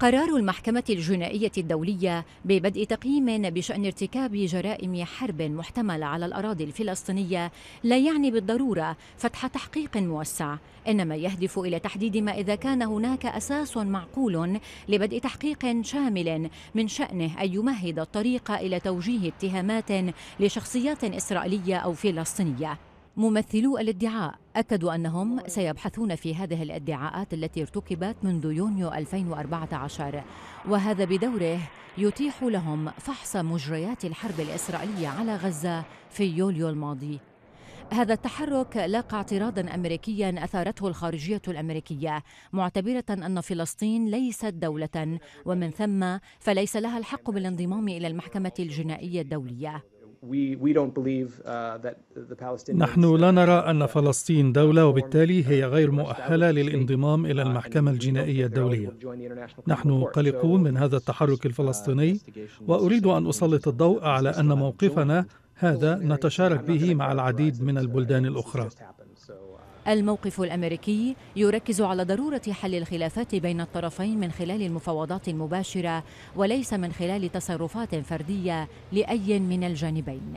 قرار المحكمة الجنائية الدولية ببدء تقييم بشأن ارتكاب جرائم حرب محتملة على الأراضي الفلسطينية لا يعني بالضرورة فتح تحقيق موسع، إنما يهدف إلى تحديد ما إذا كان هناك أساس معقول لبدء تحقيق شامل من شأنه أن يمهد الطريق إلى توجيه اتهامات لشخصيات إسرائيلية أو فلسطينية. ممثلو الادعاء أكدوا أنهم سيبحثون في هذه الادعاءات التي ارتكبت منذ يونيو 2014 وهذا بدوره يتيح لهم فحص مجريات الحرب الإسرائيلية على غزة في يوليو الماضي هذا التحرك لاقى اعتراضا امريكيا اثارته الخارجيه الامريكيه معتبره ان فلسطين ليست دوله ومن ثم فليس لها الحق بالانضمام الى المحكمه الجنائيه الدوليه Uh, نحن uh, لا نرى أن فلسطين دولة وبالتالي هي غير مؤهلة للانضمام إلى المحكمة الجنائية الدولية. نحن قلقون من هذا uh, التحرك الفلسطيني وأريد أن أسلط الضوء على أن موقفنا هذا نتشارك به مع العديد من البلدان الأخرى. الموقف الامريكي يركز على ضروره حل الخلافات بين الطرفين من خلال المفاوضات المباشره وليس من خلال تصرفات فرديه لاي من الجانبين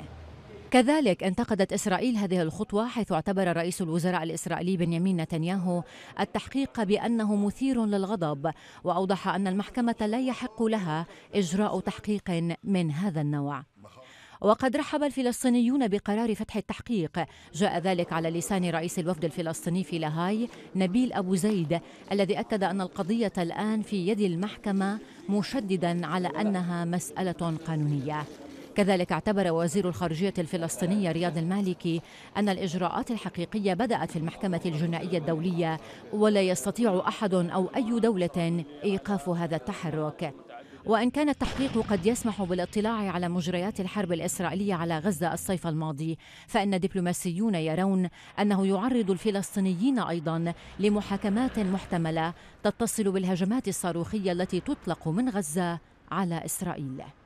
كذلك انتقدت اسرائيل هذه الخطوه حيث اعتبر رئيس الوزراء الاسرائيلي بنيامين نتنياهو التحقيق بانه مثير للغضب واوضح ان المحكمه لا يحق لها اجراء تحقيق من هذا النوع وقد رحب الفلسطينيون بقرار فتح التحقيق جاء ذلك على لسان رئيس الوفد الفلسطيني في لاهاي نبيل أبو زيد الذي أكد أن القضية الآن في يد المحكمة مشددا على أنها مسألة قانونية كذلك اعتبر وزير الخارجية الفلسطينية رياض المالكي أن الإجراءات الحقيقية بدأت في المحكمة الجنائية الدولية ولا يستطيع أحد أو أي دولة إيقاف هذا التحرك وإن كان التحقيق قد يسمح بالاطلاع على مجريات الحرب الإسرائيلية على غزة الصيف الماضي فإن دبلوماسيون يرون أنه يعرض الفلسطينيين أيضا لمحاكمات محتملة تتصل بالهجمات الصاروخية التي تطلق من غزة على إسرائيل